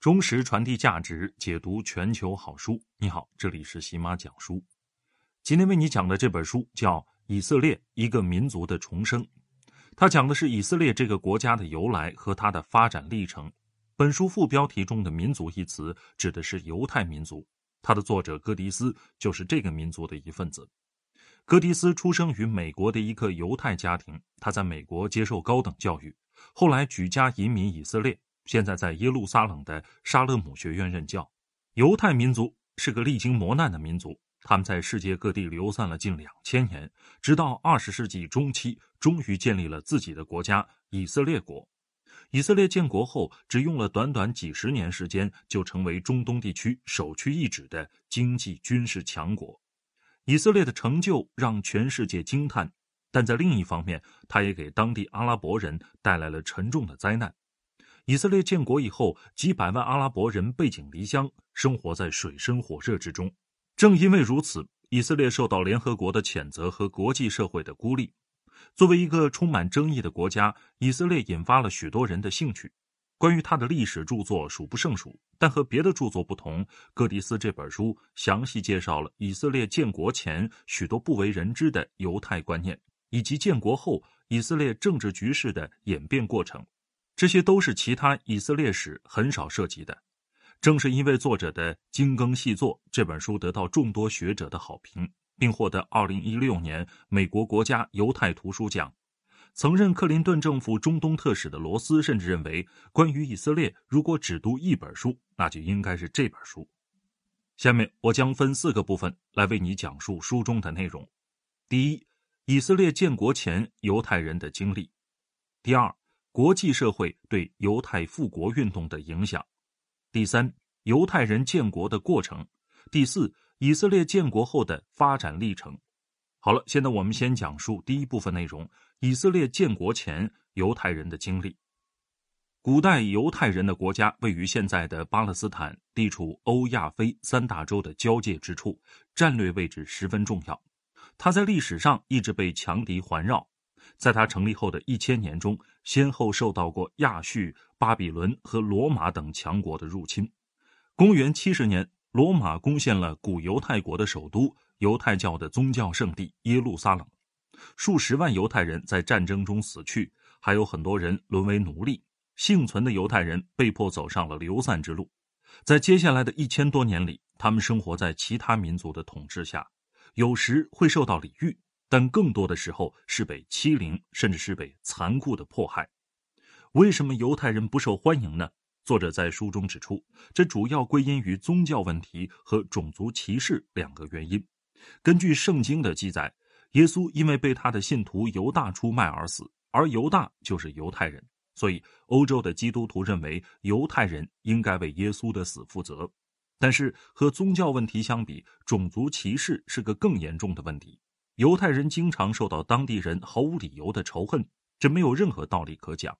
忠实传递价值，解读全球好书。你好，这里是喜马讲书。今天为你讲的这本书叫《以色列：一个民族的重生》，它讲的是以色列这个国家的由来和它的发展历程。本书副标题中的“民族”一词指的是犹太民族。它的作者戈迪斯就是这个民族的一份子。戈迪斯出生于美国的一个犹太家庭，他在美国接受高等教育，后来举家移民以色列。现在在耶路撒冷的沙勒姆学院任教。犹太民族是个历经磨难的民族，他们在世界各地流散了近两千年，直到二十世纪中期，终于建立了自己的国家——以色列国。以色列建国后，只用了短短几十年时间，就成为中东地区首屈一指的经济军事强国。以色列的成就让全世界惊叹，但在另一方面，它也给当地阿拉伯人带来了沉重的灾难。以色列建国以后，几百万阿拉伯人背井离乡，生活在水深火热之中。正因为如此，以色列受到联合国的谴责和国际社会的孤立。作为一个充满争议的国家，以色列引发了许多人的兴趣。关于他的历史著作数不胜数，但和别的著作不同，戈迪斯这本书详细介绍了以色列建国前许多不为人知的犹太观念，以及建国后以色列政治局势的演变过程。这些都是其他以色列史很少涉及的。正是因为作者的精耕细作，这本书得到众多学者的好评，并获得2016年美国国家犹太图书奖。曾任克林顿政府中东特使的罗斯甚至认为，关于以色列，如果只读一本书，那就应该是这本书。下面我将分四个部分来为你讲述书中的内容：第一，以色列建国前犹太人的经历；第二。国际社会对犹太复国运动的影响。第三，犹太人建国的过程。第四，以色列建国后的发展历程。好了，现在我们先讲述第一部分内容：以色列建国前犹太人的经历。古代犹太人的国家位于现在的巴勒斯坦，地处欧亚非三大洲的交界之处，战略位置十分重要。它在历史上一直被强敌环绕。在他成立后的一千年中，先后受到过亚述、巴比伦和罗马等强国的入侵。公元七十年，罗马攻陷了古犹太国的首都犹太教的宗教圣地耶路撒冷，数十万犹太人在战争中死去，还有很多人沦为奴隶。幸存的犹太人被迫走上了流散之路。在接下来的一千多年里，他们生活在其他民族的统治下，有时会受到礼遇。但更多的时候是被欺凌，甚至是被残酷的迫害。为什么犹太人不受欢迎呢？作者在书中指出，这主要归因于宗教问题和种族歧视两个原因。根据圣经的记载，耶稣因为被他的信徒犹大出卖而死，而犹大就是犹太人，所以欧洲的基督徒认为犹太人应该为耶稣的死负责。但是，和宗教问题相比，种族歧视是个更严重的问题。犹太人经常受到当地人毫无理由的仇恨，这没有任何道理可讲。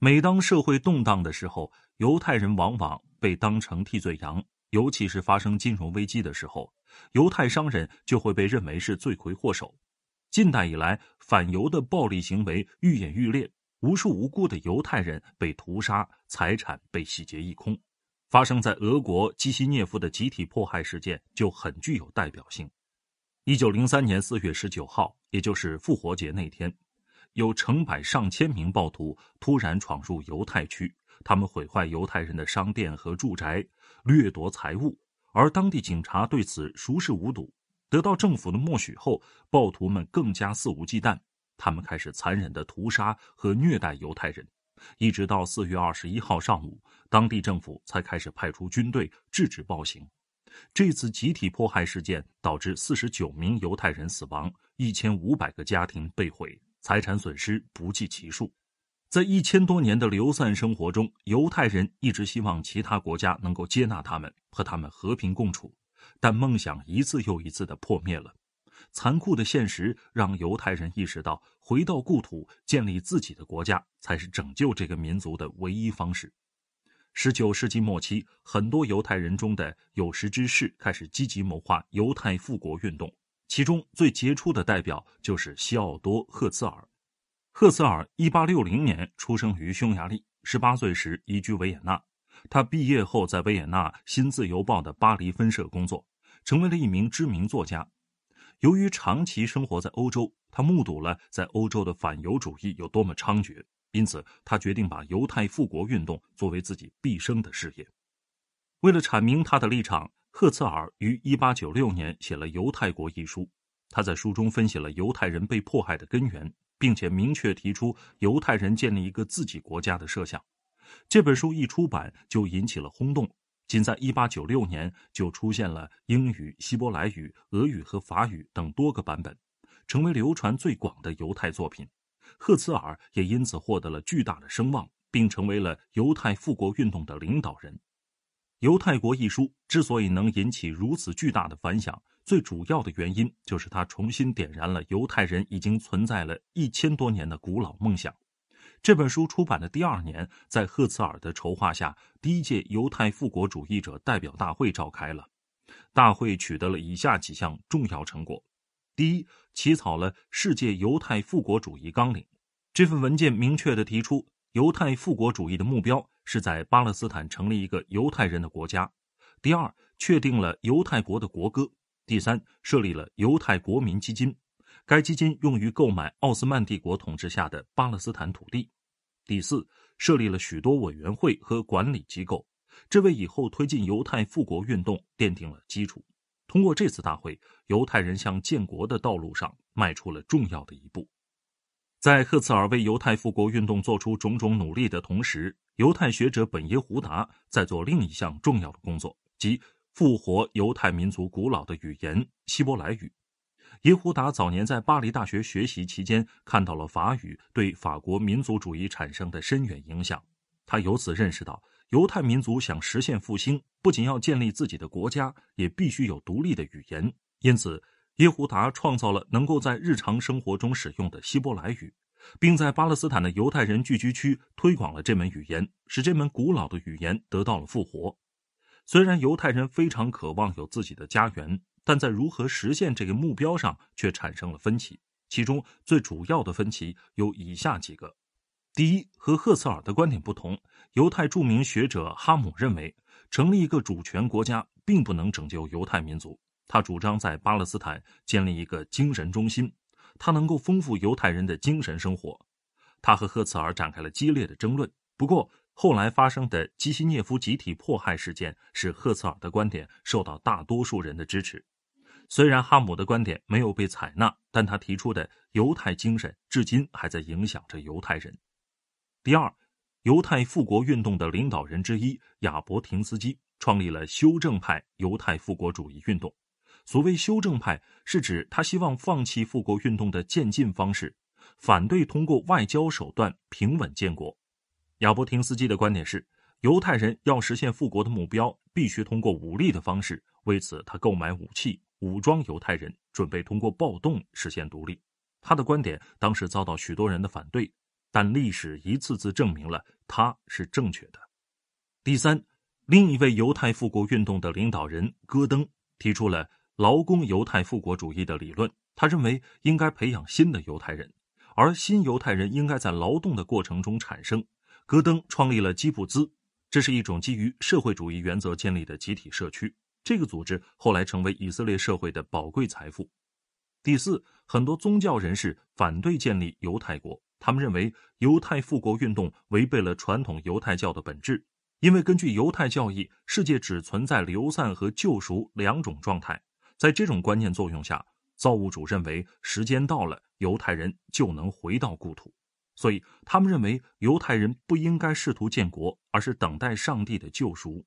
每当社会动荡的时候，犹太人往往被当成替罪羊，尤其是发生金融危机的时候，犹太商人就会被认为是罪魁祸首。近代以来，反犹的暴力行为愈演愈烈，无数无辜的犹太人被屠杀，财产被洗劫一空。发生在俄国基辛涅夫的集体迫害事件就很具有代表性。一九零三年四月十九号，也就是复活节那天，有成百上千名暴徒突然闯入犹太区，他们毁坏犹太人的商店和住宅，掠夺财物。而当地警察对此熟视无睹，得到政府的默许后，暴徒们更加肆无忌惮。他们开始残忍的屠杀和虐待犹太人，一直到四月二十一号上午，当地政府才开始派出军队制止暴行。这次集体迫害事件导致四十九名犹太人死亡，一千五百个家庭被毁，财产损失不计其数。在一千多年的流散生活中，犹太人一直希望其他国家能够接纳他们，和他们和平共处，但梦想一次又一次的破灭了。残酷的现实让犹太人意识到，回到故土，建立自己的国家，才是拯救这个民族的唯一方式。十九世纪末期，很多犹太人中的有识之士开始积极谋划犹太复国运动。其中最杰出的代表就是西奥多·赫茨尔。赫茨尔一八六零年出生于匈牙利，十八岁时移居维也纳。他毕业后在维也纳《新自由报》的巴黎分社工作，成为了一名知名作家。由于长期生活在欧洲，他目睹了在欧洲的反犹主义有多么猖獗。因此，他决定把犹太复国运动作为自己毕生的事业。为了阐明他的立场，赫茨尔于一八九六年写了《犹太国》一书。他在书中分析了犹太人被迫害的根源，并且明确提出犹太人建立一个自己国家的设想。这本书一出版就引起了轰动，仅在一八九六年就出现了英语、希伯来语、俄语和法语等多个版本，成为流传最广的犹太作品。赫茨尔也因此获得了巨大的声望，并成为了犹太复国运动的领导人。《犹太国》一书之所以能引起如此巨大的反响，最主要的原因就是他重新点燃了犹太人已经存在了一千多年的古老梦想。这本书出版的第二年，在赫茨尔的筹划下，第一届犹太复国主义者代表大会召开了。大会取得了以下几项重要成果。第一，起草了《世界犹太复国主义纲领》，这份文件明确的提出，犹太复国主义的目标是在巴勒斯坦成立一个犹太人的国家。第二，确定了犹太国的国歌。第三，设立了犹太国民基金，该基金用于购买奥斯曼帝国统治下的巴勒斯坦土地。第四，设立了许多委员会和管理机构，这为以后推进犹太复国运动奠定了基础。通过这次大会，犹太人向建国的道路上迈出了重要的一步。在赫茨尔为犹太复国运动做出种种努力的同时，犹太学者本耶胡达在做另一项重要的工作，即复活犹太民族古老的语言希伯来语。耶胡达早年在巴黎大学学习期间，看到了法语对法国民族主义产生的深远影响，他由此认识到。犹太民族想实现复兴，不仅要建立自己的国家，也必须有独立的语言。因此，耶胡达创造了能够在日常生活中使用的希伯来语，并在巴勒斯坦的犹太人聚居区推广了这门语言，使这门古老的语言得到了复活。虽然犹太人非常渴望有自己的家园，但在如何实现这个目标上却产生了分歧。其中最主要的分歧有以下几个：第一，和赫茨尔的观点不同。犹太著名学者哈姆认为，成立一个主权国家并不能拯救犹太民族。他主张在巴勒斯坦建立一个精神中心，它能够丰富犹太人的精神生活。他和赫茨尔展开了激烈的争论。不过，后来发生的基辛涅夫集体迫害事件使赫茨尔的观点受到大多数人的支持。虽然哈姆的观点没有被采纳，但他提出的犹太精神至今还在影响着犹太人。第二。犹太复国运动的领导人之一亚伯廷斯基创立了修正派犹太复国主义运动。所谓修正派，是指他希望放弃复国运动的渐进方式，反对通过外交手段平稳建国。亚伯廷斯基的观点是，犹太人要实现复国的目标，必须通过武力的方式。为此，他购买武器，武装犹太人，准备通过暴动实现独立。他的观点当时遭到许多人的反对。但历史一次次证明了他是正确的。第三，另一位犹太复国运动的领导人戈登提出了劳工犹太复国主义的理论。他认为应该培养新的犹太人，而新犹太人应该在劳动的过程中产生。戈登创立了基布兹，这是一种基于社会主义原则建立的集体社区。这个组织后来成为以色列社会的宝贵财富。第四，很多宗教人士反对建立犹太国。他们认为，犹太复国运动违背了传统犹太教的本质，因为根据犹太教义，世界只存在流散和救赎两种状态。在这种观念作用下，造物主认为时间到了，犹太人就能回到故土，所以他们认为犹太人不应该试图建国，而是等待上帝的救赎。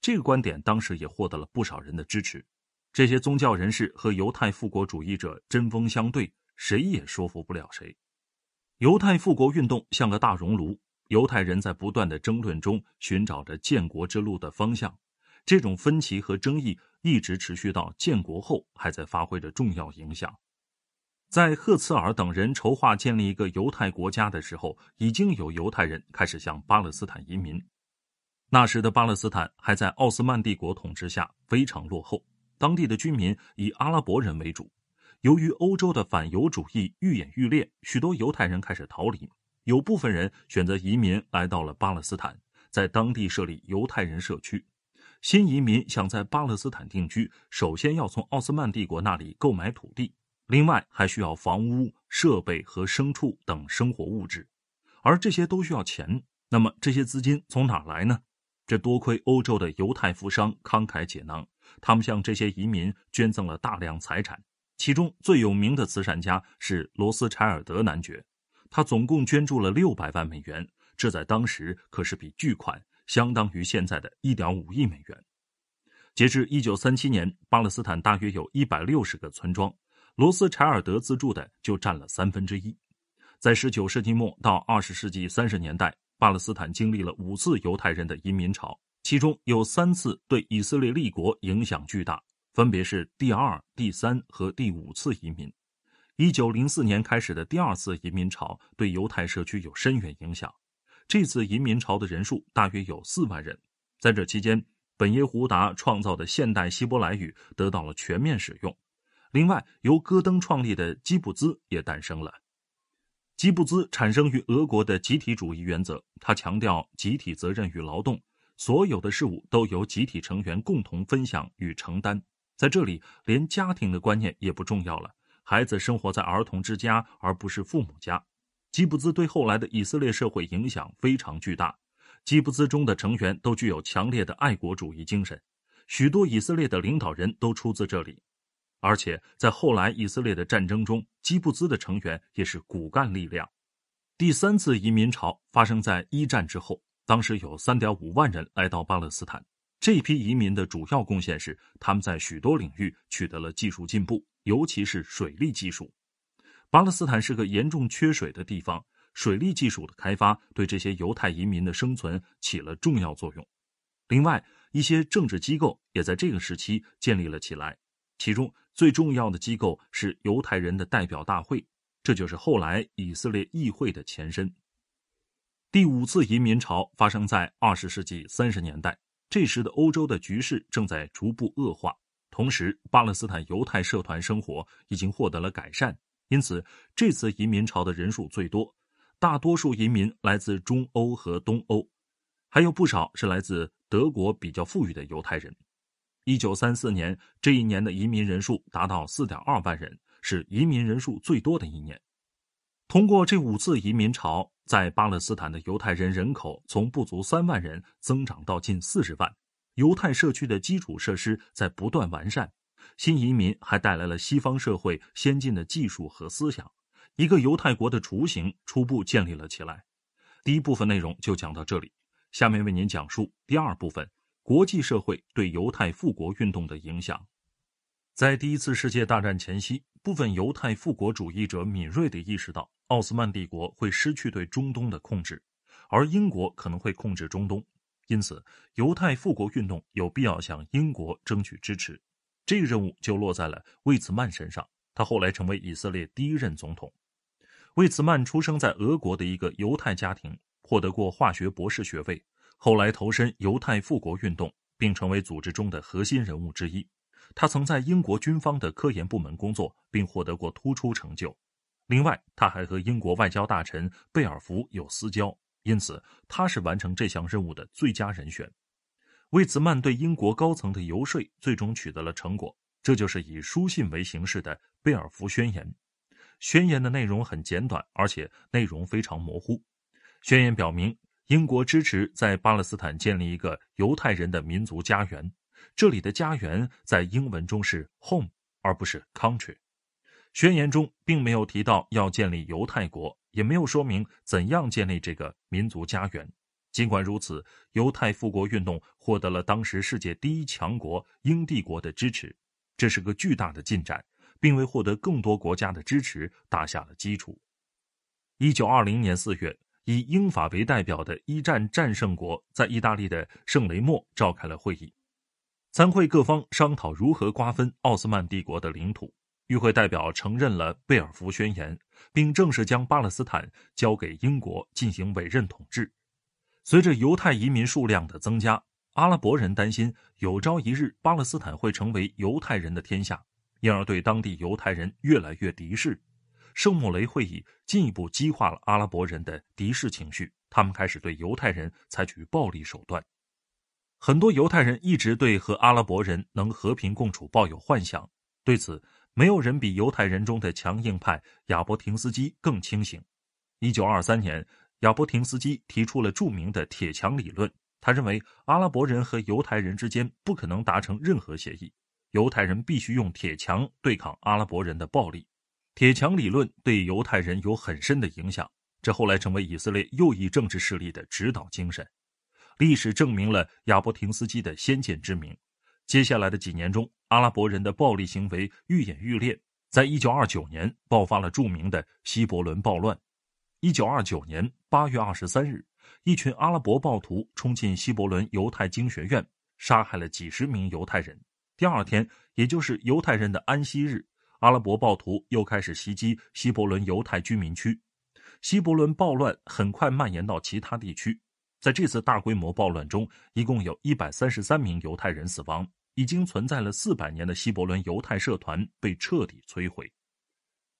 这个观点当时也获得了不少人的支持。这些宗教人士和犹太复国主义者针锋相对，谁也说服不了谁。犹太复国运动像个大熔炉，犹太人在不断的争论中寻找着建国之路的方向。这种分歧和争议一直持续到建国后，还在发挥着重要影响。在赫茨尔等人筹划建立一个犹太国家的时候，已经有犹太人开始向巴勒斯坦移民。那时的巴勒斯坦还在奥斯曼帝国统治下，非常落后，当地的居民以阿拉伯人为主。由于欧洲的反犹主义愈演愈烈，许多犹太人开始逃离，有部分人选择移民来到了巴勒斯坦，在当地设立犹太人社区。新移民想在巴勒斯坦定居，首先要从奥斯曼帝国那里购买土地，另外还需要房屋、设备和牲畜等生活物质，而这些都需要钱。那么这些资金从哪来呢？这多亏欧洲的犹太富商慷慨解囊，他们向这些移民捐赠了大量财产。其中最有名的慈善家是罗斯柴尔德男爵，他总共捐助了六百万美元，这在当时可是笔巨款，相当于现在的一点五亿美元。截至一九三七年，巴勒斯坦大约有一百六十个村庄，罗斯柴尔德资助的就占了三分之一。在十九世纪末到二十世纪三十年代，巴勒斯坦经历了五次犹太人的移民潮，其中有三次对以色列立国影响巨大。分别是第二、第三和第五次移民。一九零四年开始的第二次移民潮对犹太社区有深远影响。这次移民潮的人数大约有四万人。在这期间，本耶胡达创造的现代希伯来语得到了全面使用。另外，由戈登创立的基布兹也诞生了。基布兹产生于俄国的集体主义原则，它强调集体责任与劳动，所有的事物都由集体成员共同分享与承担。在这里，连家庭的观念也不重要了。孩子生活在儿童之家，而不是父母家。基布兹对后来的以色列社会影响非常巨大。基布兹中的成员都具有强烈的爱国主义精神，许多以色列的领导人都出自这里。而且在后来以色列的战争中，基布兹的成员也是骨干力量。第三次移民潮发生在一战之后，当时有三点五万人来到巴勒斯坦。这批移民的主要贡献是，他们在许多领域取得了技术进步，尤其是水利技术。巴勒斯坦是个严重缺水的地方，水利技术的开发对这些犹太移民的生存起了重要作用。另外，一些政治机构也在这个时期建立了起来，其中最重要的机构是犹太人的代表大会，这就是后来以色列议会的前身。第五次移民潮发生在二十世纪三十年代。这时的欧洲的局势正在逐步恶化，同时巴勒斯坦犹太社团生活已经获得了改善，因此这次移民潮的人数最多。大多数移民来自中欧和东欧，还有不少是来自德国比较富裕的犹太人。一九三四年这一年的移民人数达到四点二万人，是移民人数最多的一年。通过这五次移民潮，在巴勒斯坦的犹太人人口从不足三万人增长到近四十万，犹太社区的基础设施在不断完善，新移民还带来了西方社会先进的技术和思想，一个犹太国的雏形初步建立了起来。第一部分内容就讲到这里，下面为您讲述第二部分：国际社会对犹太复国运动的影响。在第一次世界大战前夕，部分犹太复国主义者敏锐地意识到。奥斯曼帝国会失去对中东的控制，而英国可能会控制中东，因此犹太复国运动有必要向英国争取支持。这个任务就落在了魏茨曼身上。他后来成为以色列第一任总统。魏茨曼出生在俄国的一个犹太家庭，获得过化学博士学位，后来投身犹太复国运动，并成为组织中的核心人物之一。他曾在英国军方的科研部门工作，并获得过突出成就。另外，他还和英国外交大臣贝尔福有私交，因此他是完成这项任务的最佳人选。魏茨曼对英国高层的游说最终取得了成果，这就是以书信为形式的贝尔福宣言。宣言的内容很简短，而且内容非常模糊。宣言表明，英国支持在巴勒斯坦建立一个犹太人的民族家园。这里的“家园”在英文中是 “home”，而不是 “country”。宣言中并没有提到要建立犹太国，也没有说明怎样建立这个民族家园。尽管如此，犹太复国运动获得了当时世界第一强国英帝国的支持，这是个巨大的进展，并为获得更多国家的支持打下了基础。一九二零年四月，以英法为代表的一战战胜国在意大利的圣雷莫召开了会议，参会各方商讨如何瓜分奥斯曼帝国的领土。与会代表承认了贝尔福宣言，并正式将巴勒斯坦交给英国进行委任统治。随着犹太移民数量的增加，阿拉伯人担心有朝一日巴勒斯坦会成为犹太人的天下，因而对当地犹太人越来越敌视。圣莫雷会议进一步激化了阿拉伯人的敌视情绪，他们开始对犹太人采取暴力手段。很多犹太人一直对和阿拉伯人能和平共处抱有幻想，对此。没有人比犹太人中的强硬派亚伯廷斯基更清醒。一九二三年，亚伯廷斯基提出了著名的“铁墙理论”。他认为，阿拉伯人和犹太人之间不可能达成任何协议，犹太人必须用铁墙对抗阿拉伯人的暴力。铁墙理论对犹太人有很深的影响，这后来成为以色列右翼政治势力的指导精神。历史证明了亚伯廷斯基的先见之明。接下来的几年中，阿拉伯人的暴力行为愈演愈烈。在1929年爆发了著名的希伯伦暴乱。1929年8月23日，一群阿拉伯暴徒冲进希伯伦犹太经学院，杀害了几十名犹太人。第二天，也就是犹太人的安息日，阿拉伯暴徒又开始袭击希伯伦犹太居民区。希伯伦暴乱很快蔓延到其他地区。在这次大规模暴乱中，一共有一百三十三名犹太人死亡。已经存在了四百年的希伯伦犹太社团被彻底摧毁。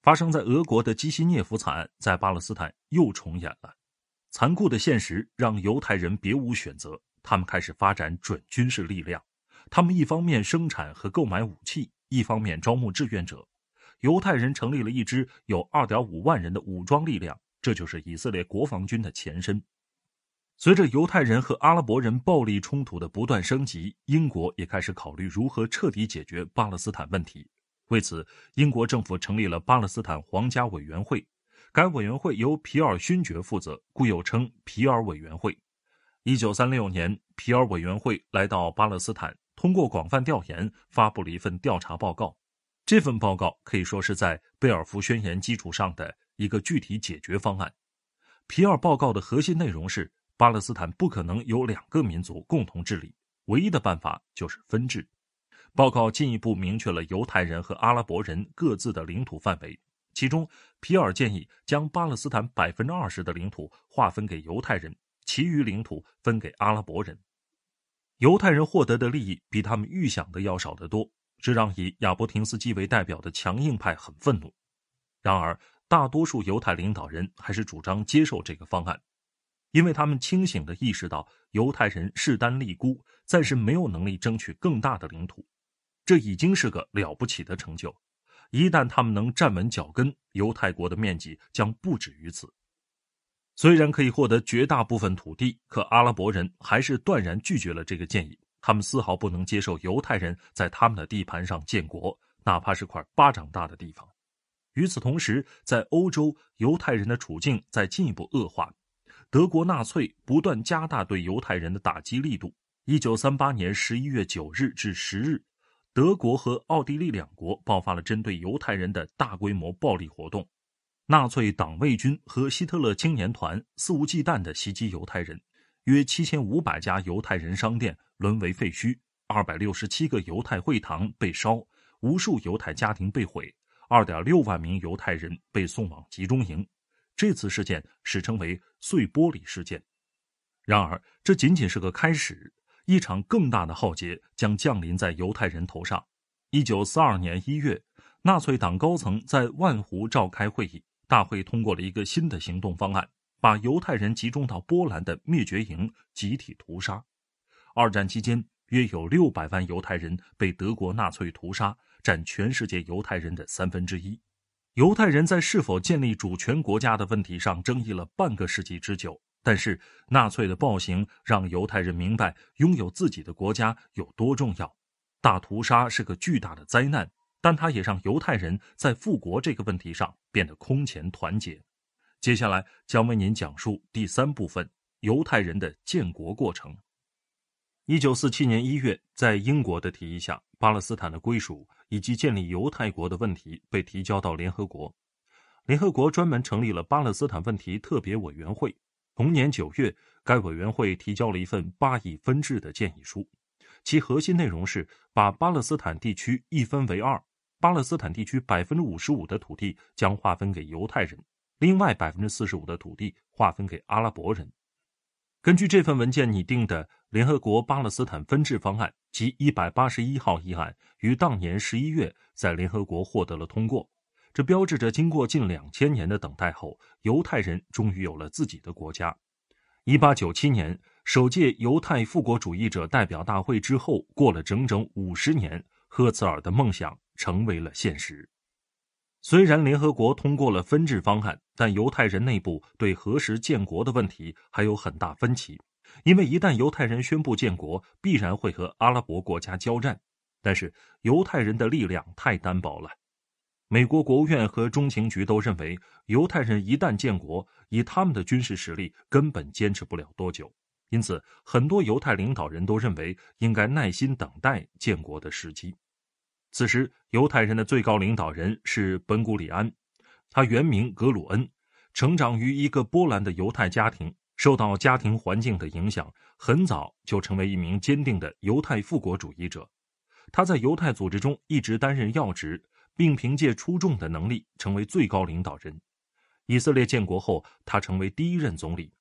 发生在俄国的基辛涅夫惨案在巴勒斯坦又重演了。残酷的现实让犹太人别无选择，他们开始发展准军事力量。他们一方面生产和购买武器，一方面招募志愿者。犹太人成立了一支有二点五万人的武装力量，这就是以色列国防军的前身。随着犹太人和阿拉伯人暴力冲突的不断升级，英国也开始考虑如何彻底解决巴勒斯坦问题。为此，英国政府成立了巴勒斯坦皇家委员会，该委员会由皮尔勋爵负责，故又称皮尔委员会。一九三六年，皮尔委员会来到巴勒斯坦，通过广泛调研，发布了一份调查报告。这份报告可以说是在贝尔福宣言基础上的一个具体解决方案。皮尔报告的核心内容是。巴勒斯坦不可能有两个民族共同治理，唯一的办法就是分治。报告进一步明确了犹太人和阿拉伯人各自的领土范围，其中皮尔建议将巴勒斯坦百分之二十的领土划分给犹太人，其余领土分给阿拉伯人。犹太人获得的利益比他们预想的要少得多，这让以亚伯廷斯基为代表的强硬派很愤怒。然而，大多数犹太领导人还是主张接受这个方案。因为他们清醒的意识到，犹太人势单力孤，暂时没有能力争取更大的领土。这已经是个了不起的成就。一旦他们能站稳脚跟，犹太国的面积将不止于此。虽然可以获得绝大部分土地，可阿拉伯人还是断然拒绝了这个建议。他们丝毫不能接受犹太人在他们的地盘上建国，哪怕是块巴掌大的地方。与此同时，在欧洲，犹太人的处境在进一步恶化。德国纳粹不断加大对犹太人的打击力度。一九三八年十一月九日至十日，德国和奥地利两国爆发了针对犹太人的大规模暴力活动。纳粹党卫军和希特勒青年团肆无忌惮地袭击犹太人，约七千五百家犹太人商店沦为废墟，二百六十七个犹太会堂被烧，无数犹太家庭被毁，二点六万名犹太人被送往集中营。这次事件史称为“碎玻璃事件”，然而这仅仅是个开始，一场更大的浩劫将降临在犹太人头上。一九四二年一月，纳粹党高层在万湖召开会议，大会通过了一个新的行动方案，把犹太人集中到波兰的灭绝营集体屠杀。二战期间，约有六百万犹太人被德国纳粹屠杀，占全世界犹太人的三分之一。犹太人在是否建立主权国家的问题上争议了半个世纪之久，但是纳粹的暴行让犹太人明白拥有自己的国家有多重要。大屠杀是个巨大的灾难，但它也让犹太人在复国这个问题上变得空前团结。接下来将为您讲述第三部分：犹太人的建国过程。一九四七年一月，在英国的提议下，巴勒斯坦的归属以及建立犹太国的问题被提交到联合国。联合国专门成立了巴勒斯坦问题特别委员会。同年九月，该委员会提交了一份巴以分治的建议书，其核心内容是把巴勒斯坦地区一分为二：巴勒斯坦地区百分之五十五的土地将划分给犹太人，另外百分之四十五的土地划分给阿拉伯人。根据这份文件拟定的联合国巴勒斯坦分治方案及181号议案，于当年十一月在联合国获得了通过，这标志着经过近两千年的等待后，犹太人终于有了自己的国家。1897年首届犹太复国主义者代表大会之后，过了整整五十年，赫茨尔的梦想成为了现实。虽然联合国通过了分治方案，但犹太人内部对何时建国的问题还有很大分歧。因为一旦犹太人宣布建国，必然会和阿拉伯国家交战。但是犹太人的力量太单薄了，美国国务院和中情局都认为，犹太人一旦建国，以他们的军事实力根本坚持不了多久。因此，很多犹太领导人都认为应该耐心等待建国的时机。此时，犹太人的最高领导人是本古里安，他原名格鲁恩，成长于一个波兰的犹太家庭，受到家庭环境的影响，很早就成为一名坚定的犹太复国主义者。他在犹太组织中一直担任要职，并凭借出众的能力成为最高领导人。以色列建国后，他成为第一任总理。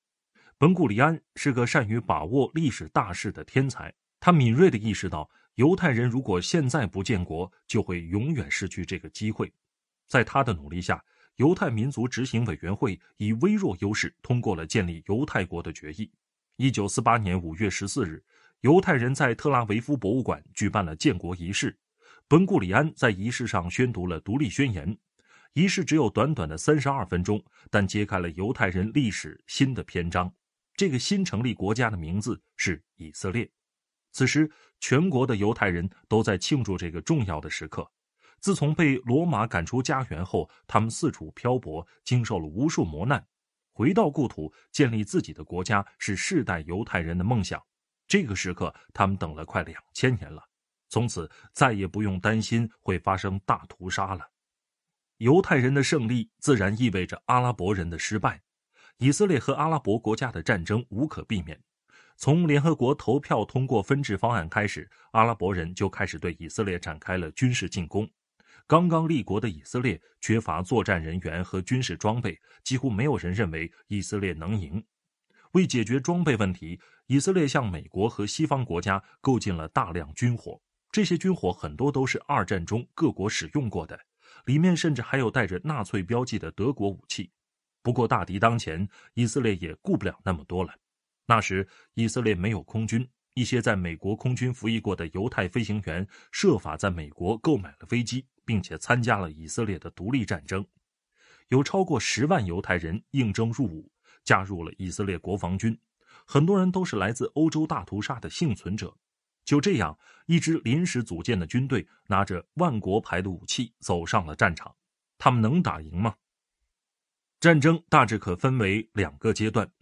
本古里安是个善于把握历史大势的天才，他敏锐地意识到。犹太人如果现在不建国，就会永远失去这个机会。在他的努力下，犹太民族执行委员会以微弱优势通过了建立犹太国的决议。一九四八年五月十四日，犹太人在特拉维夫博物馆举办了建国仪式。本古里安在仪式上宣读了独立宣言。仪式只有短短的三十二分钟，但揭开了犹太人历史新的篇章。这个新成立国家的名字是以色列。此时，全国的犹太人都在庆祝这个重要的时刻。自从被罗马赶出家园后，他们四处漂泊，经受了无数磨难。回到故土，建立自己的国家，是世代犹太人的梦想。这个时刻，他们等了快两千年了。从此，再也不用担心会发生大屠杀了。犹太人的胜利，自然意味着阿拉伯人的失败。以色列和阿拉伯国家的战争，无可避免。从联合国投票通过分治方案开始，阿拉伯人就开始对以色列展开了军事进攻。刚刚立国的以色列缺乏作战人员和军事装备，几乎没有人认为以色列能赢。为解决装备问题，以色列向美国和西方国家购进了大量军火，这些军火很多都是二战中各国使用过的，里面甚至还有带着纳粹标记的德国武器。不过大敌当前，以色列也顾不了那么多了。那时，以色列没有空军。一些在美国空军服役过的犹太飞行员设法在美国购买了飞机，并且参加了以色列的独立战争。有超过十万犹太人应征入伍，加入了以色列国防军。很多人都是来自欧洲大屠杀的幸存者。就这样，一支临时组建的军队拿着万国牌的武器走上了战场。他们能打赢吗？战争大致可分为两个阶段。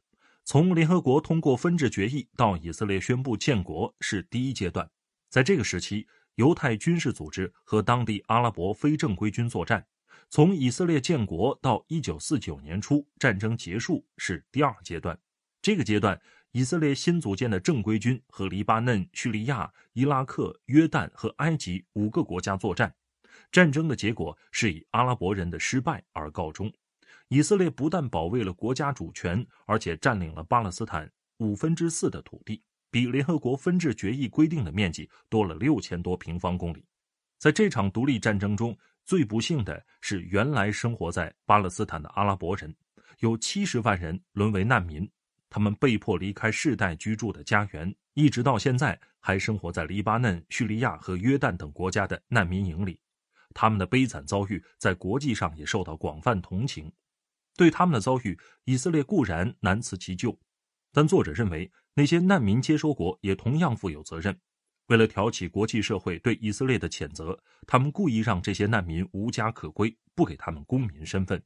从联合国通过分治决议到以色列宣布建国是第一阶段，在这个时期，犹太军事组织和当地阿拉伯非正规军作战。从以色列建国到一九四九年初战争结束是第二阶段，这个阶段以色列新组建的正规军和黎巴嫩、叙利亚、伊拉克、约旦和埃及五个国家作战，战争的结果是以阿拉伯人的失败而告终。以色列不但保卫了国家主权，而且占领了巴勒斯坦五分之四的土地，比联合国分治决议规定的面积多了六千多平方公里。在这场独立战争中，最不幸的是原来生活在巴勒斯坦的阿拉伯人，有七十万人沦为难民，他们被迫离开世代居住的家园，一直到现在还生活在黎巴嫩、叙利亚和约旦等国家的难民营里。他们的悲惨遭遇在国际上也受到广泛同情。对他们的遭遇，以色列固然难辞其咎，但作者认为那些难民接收国也同样负有责任。为了挑起国际社会对以色列的谴责，他们故意让这些难民无家可归，不给他们公民身份。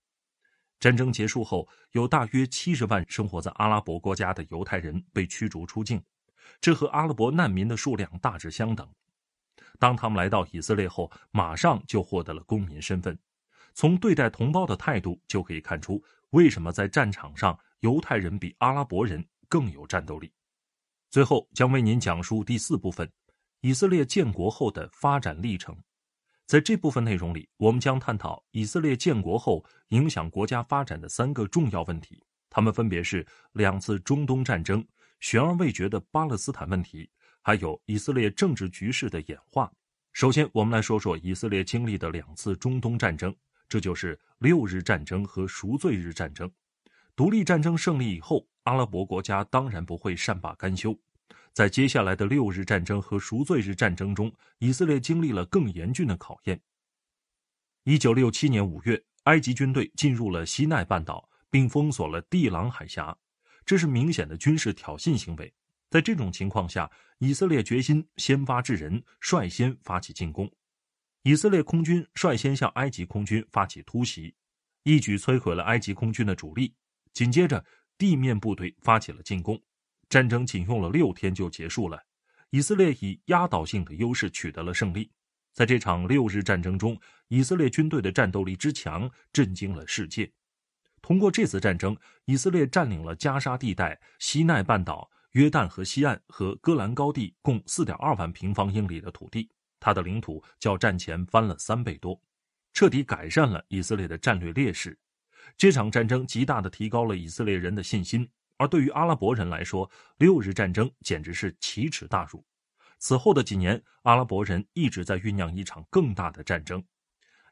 战争结束后，有大约七十万生活在阿拉伯国家的犹太人被驱逐出境，这和阿拉伯难民的数量大致相等。当他们来到以色列后，马上就获得了公民身份。从对待同胞的态度就可以看出，为什么在战场上犹太人比阿拉伯人更有战斗力。最后将为您讲述第四部分，以色列建国后的发展历程。在这部分内容里，我们将探讨以色列建国后影响国家发展的三个重要问题，它们分别是两次中东战争、悬而未决的巴勒斯坦问题，还有以色列政治局势的演化。首先，我们来说说以色列经历的两次中东战争。这就是六日战争和赎罪日战争。独立战争胜利以后，阿拉伯国家当然不会善罢甘休。在接下来的六日战争和赎罪日战争中，以色列经历了更严峻的考验。一九六七年五月，埃及军队进入了西奈半岛，并封锁了地朗海峡，这是明显的军事挑衅行为。在这种情况下，以色列决心先发制人，率先发起进攻。以色列空军率先向埃及空军发起突袭，一举摧毁了埃及空军的主力。紧接着，地面部队发起了进攻。战争仅用了六天就结束了，以色列以压倒性的优势取得了胜利。在这场六日战争中，以色列军队的战斗力之强震惊了世界。通过这次战争，以色列占领了加沙地带、西奈半岛、约旦河西岸和戈兰高地共4.2万平方英里的土地。他的领土较战前翻了三倍多，彻底改善了以色列的战略劣势。这场战争极大的提高了以色列人的信心，而对于阿拉伯人来说，六日战争简直是奇耻大辱。此后的几年，阿拉伯人一直在酝酿一场更大的战争。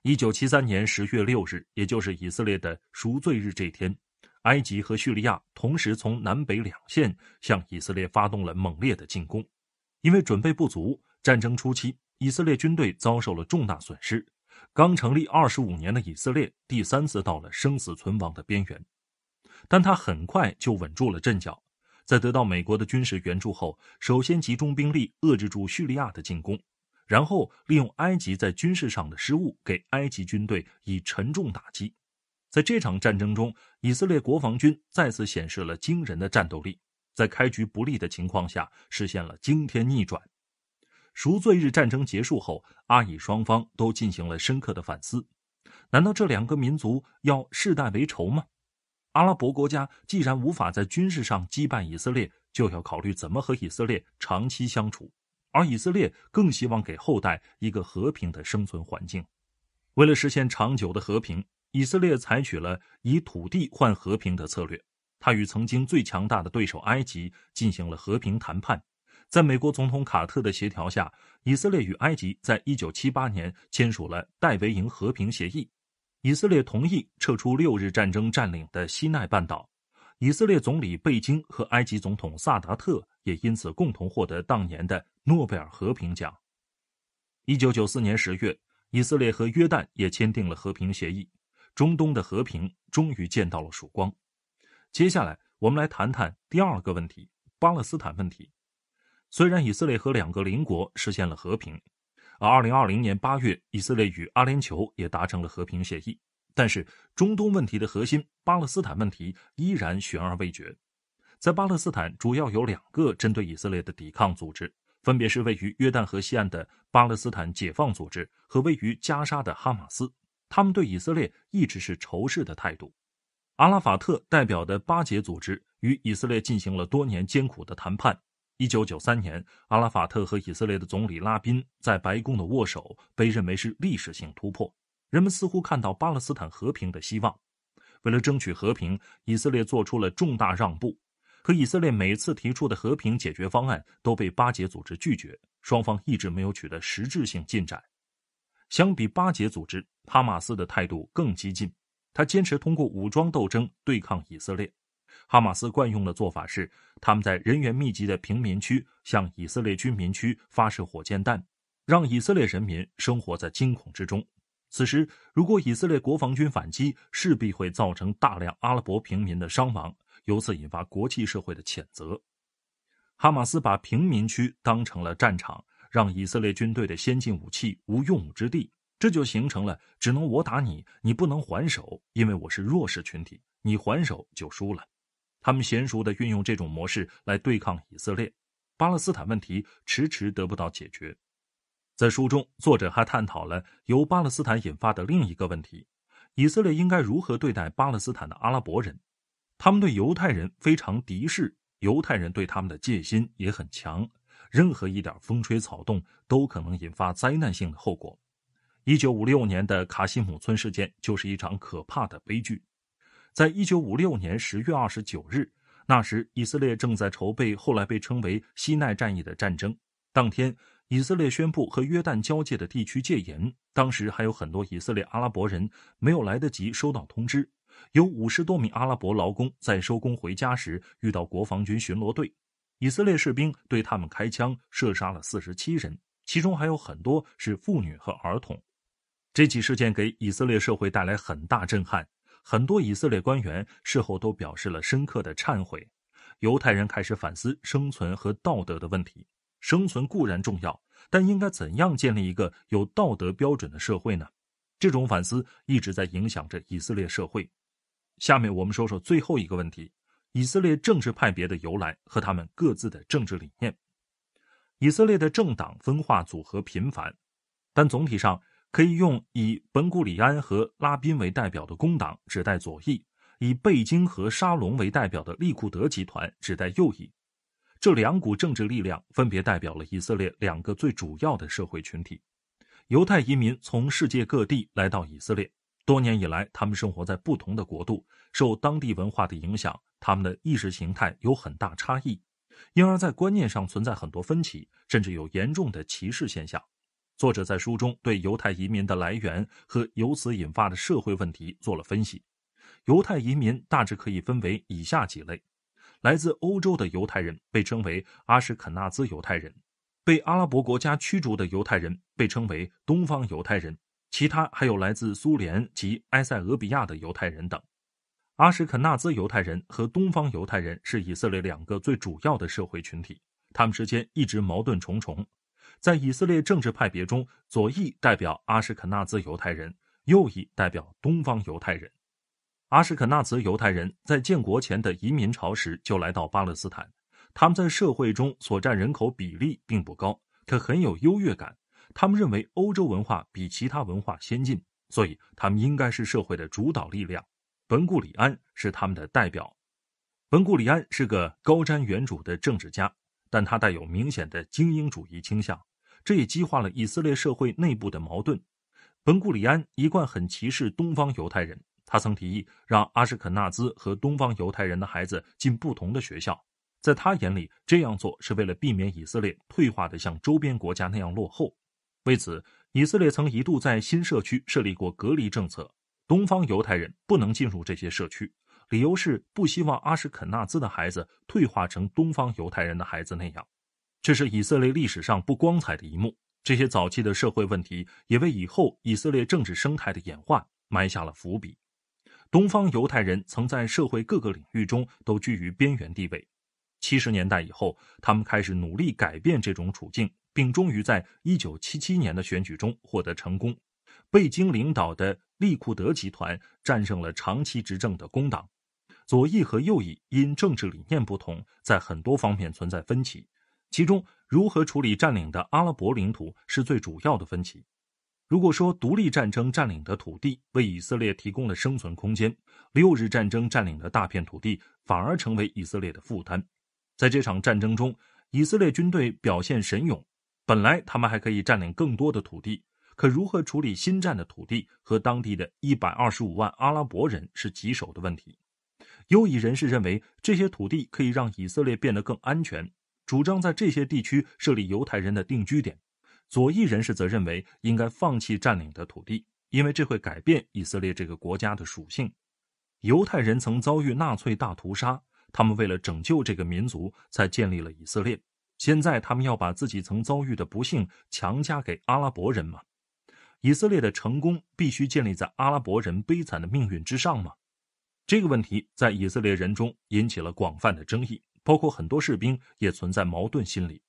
1973年10月6日，也就是以色列的赎罪日这天，埃及和叙利亚同时从南北两线向以色列发动了猛烈的进攻。因为准备不足，战争初期。以色列军队遭受了重大损失，刚成立二十五年的以色列第三次到了生死存亡的边缘，但他很快就稳住了阵脚。在得到美国的军事援助后，首先集中兵力遏制住叙利亚的进攻，然后利用埃及在军事上的失误，给埃及军队以沉重打击。在这场战争中，以色列国防军再次显示了惊人的战斗力，在开局不利的情况下实现了惊天逆转。赎罪日战争结束后，阿以双方都进行了深刻的反思。难道这两个民族要世代为仇吗？阿拉伯国家既然无法在军事上击败以色列，就要考虑怎么和以色列长期相处。而以色列更希望给后代一个和平的生存环境。为了实现长久的和平，以色列采取了以土地换和平的策略。他与曾经最强大的对手埃及进行了和平谈判。在美国总统卡特的协调下，以色列与埃及在一九七八年签署了戴维营和平协议。以色列同意撤出六日战争占领的西奈半岛。以色列总理贝京和埃及总统萨达特也因此共同获得当年的诺贝尔和平奖。一九九四年十月，以色列和约旦也签订了和平协议，中东的和平终于见到了曙光。接下来，我们来谈谈第二个问题——巴勒斯坦问题。虽然以色列和两个邻国实现了和平，而二零二零年八月，以色列与阿联酋也达成了和平协议，但是中东问题的核心——巴勒斯坦问题依然悬而未决。在巴勒斯坦，主要有两个针对以色列的抵抗组织，分别是位于约旦河西岸的巴勒斯坦解放组织和位于加沙的哈马斯。他们对以色列一直是仇视的态度。阿拉法特代表的巴结组织与以色列进行了多年艰苦的谈判。一九九三年，阿拉法特和以色列的总理拉宾在白宫的握手被认为是历史性突破。人们似乎看到巴勒斯坦和平的希望。为了争取和平，以色列做出了重大让步。可以色列每次提出的和平解决方案都被巴结组织拒绝，双方一直没有取得实质性进展。相比巴结组织，哈马斯的态度更激进，他坚持通过武装斗争对抗以色列。哈马斯惯用的做法是，他们在人员密集的平民区向以色列居民区发射火箭弹，让以色列人民生活在惊恐之中。此时，如果以色列国防军反击，势必会造成大量阿拉伯平民的伤亡，由此引发国际社会的谴责。哈马斯把平民区当成了战场，让以色列军队的先进武器无用武之地，这就形成了只能我打你，你不能还手，因为我是弱势群体，你还手就输了。他们娴熟地运用这种模式来对抗以色列，巴勒斯坦问题迟迟得不到解决。在书中，作者还探讨了由巴勒斯坦引发的另一个问题：以色列应该如何对待巴勒斯坦的阿拉伯人？他们对犹太人非常敌视，犹太人对他们的戒心也很强。任何一点风吹草动都可能引发灾难性的后果。一九五六年的卡西姆村事件就是一场可怕的悲剧。在一九五六年十月二十九日，那时以色列正在筹备后来被称为西奈战役的战争。当天，以色列宣布和约旦交界的地区戒严。当时还有很多以色列阿拉伯人没有来得及收到通知。有五十多名阿拉伯劳工在收工回家时遇到国防军巡逻队，以色列士兵对他们开枪，射杀了四十七人，其中还有很多是妇女和儿童。这起事件给以色列社会带来很大震撼。很多以色列官员事后都表示了深刻的忏悔，犹太人开始反思生存和道德的问题。生存固然重要，但应该怎样建立一个有道德标准的社会呢？这种反思一直在影响着以色列社会。下面我们说说最后一个问题：以色列政治派别的由来和他们各自的政治理念。以色列的政党分化组合频繁，但总体上。可以用以本古里安和拉宾为代表的工党指代左翼，以贝京和沙龙为代表的利库德集团指代右翼。这两股政治力量分别代表了以色列两个最主要的社会群体。犹太移民从世界各地来到以色列，多年以来，他们生活在不同的国度，受当地文化的影响，他们的意识形态有很大差异，因而，在观念上存在很多分歧，甚至有严重的歧视现象。作者在书中对犹太移民的来源和由此引发的社会问题做了分析。犹太移民大致可以分为以下几类：来自欧洲的犹太人被称为阿什肯纳兹犹太人，被阿拉伯国家驱逐的犹太人被称为东方犹太人，其他还有来自苏联及埃塞俄比亚的犹太人等。阿什肯纳兹犹太人和东方犹太人是以色列两个最主要的社会群体，他们之间一直矛盾重重。在以色列政治派别中，左翼代表阿什肯纳兹犹太人，右翼代表东方犹太人。阿什肯纳兹犹太人在建国前的移民潮时就来到巴勒斯坦，他们在社会中所占人口比例并不高，可很有优越感。他们认为欧洲文化比其他文化先进，所以他们应该是社会的主导力量。本古里安是他们的代表。本古里安是个高瞻远瞩的政治家，但他带有明显的精英主义倾向。这也激化了以色列社会内部的矛盾。本古里安一贯很歧视东方犹太人，他曾提议让阿什肯纳兹和东方犹太人的孩子进不同的学校。在他眼里，这样做是为了避免以色列退化的像周边国家那样落后。为此，以色列曾一度在新社区设立过隔离政策，东方犹太人不能进入这些社区，理由是不希望阿什肯纳兹的孩子退化成东方犹太人的孩子那样。这是以色列历史上不光彩的一幕。这些早期的社会问题也为以后以色列政治生态的演化埋下了伏笔。东方犹太人曾在社会各个领域中都居于边缘地位。七十年代以后，他们开始努力改变这种处境，并终于在1977年的选举中获得成功。贝京领导的利库德集团战胜了长期执政的工党。左翼和右翼因政治理念不同，在很多方面存在分歧。其中，如何处理占领的阿拉伯领土是最主要的分歧。如果说独立战争占领的土地为以色列提供了生存空间，六日战争占领的大片土地反而成为以色列的负担。在这场战争中，以色列军队表现神勇，本来他们还可以占领更多的土地，可如何处理新占的土地和当地的一百二十五万阿拉伯人是棘手的问题。优以人士认为，这些土地可以让以色列变得更安全。主张在这些地区设立犹太人的定居点，左翼人士则认为应该放弃占领的土地，因为这会改变以色列这个国家的属性。犹太人曾遭遇纳粹大屠杀，他们为了拯救这个民族才建立了以色列。现在他们要把自己曾遭遇的不幸强加给阿拉伯人吗？以色列的成功必须建立在阿拉伯人悲惨的命运之上吗？这个问题在以色列人中引起了广泛的争议。包括很多士兵也存在矛盾心理。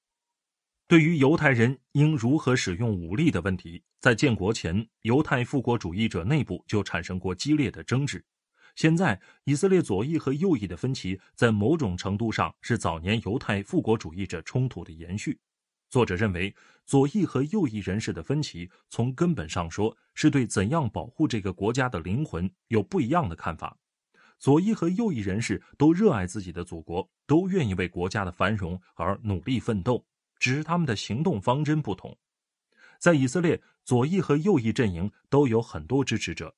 对于犹太人应如何使用武力的问题，在建国前，犹太复国主义者内部就产生过激烈的争执。现在，以色列左翼和右翼的分歧在某种程度上是早年犹太复国主义者冲突的延续。作者认为，左翼和右翼人士的分歧从根本上说，是对怎样保护这个国家的灵魂有不一样的看法。左翼和右翼人士都热爱自己的祖国，都愿意为国家的繁荣而努力奋斗，只是他们的行动方针不同。在以色列，左翼和右翼阵营都有很多支持者。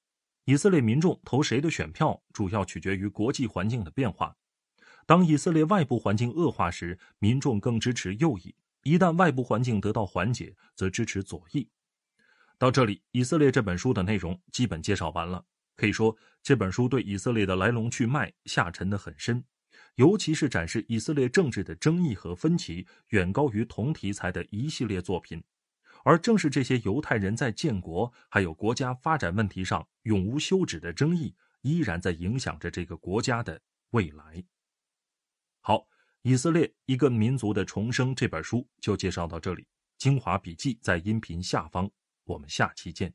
以色列民众投谁的选票，主要取决于国际环境的变化。当以色列外部环境恶化时，民众更支持右翼；一旦外部环境得到缓解，则支持左翼。到这里，以色列这本书的内容基本介绍完了。可以说，这本书对以色列的来龙去脉下沉的很深，尤其是展示以色列政治的争议和分歧，远高于同题材的一系列作品。而正是这些犹太人在建国还有国家发展问题上永无休止的争议，依然在影响着这个国家的未来。好，以色列一个民族的重生这本书就介绍到这里，精华笔记在音频下方，我们下期见。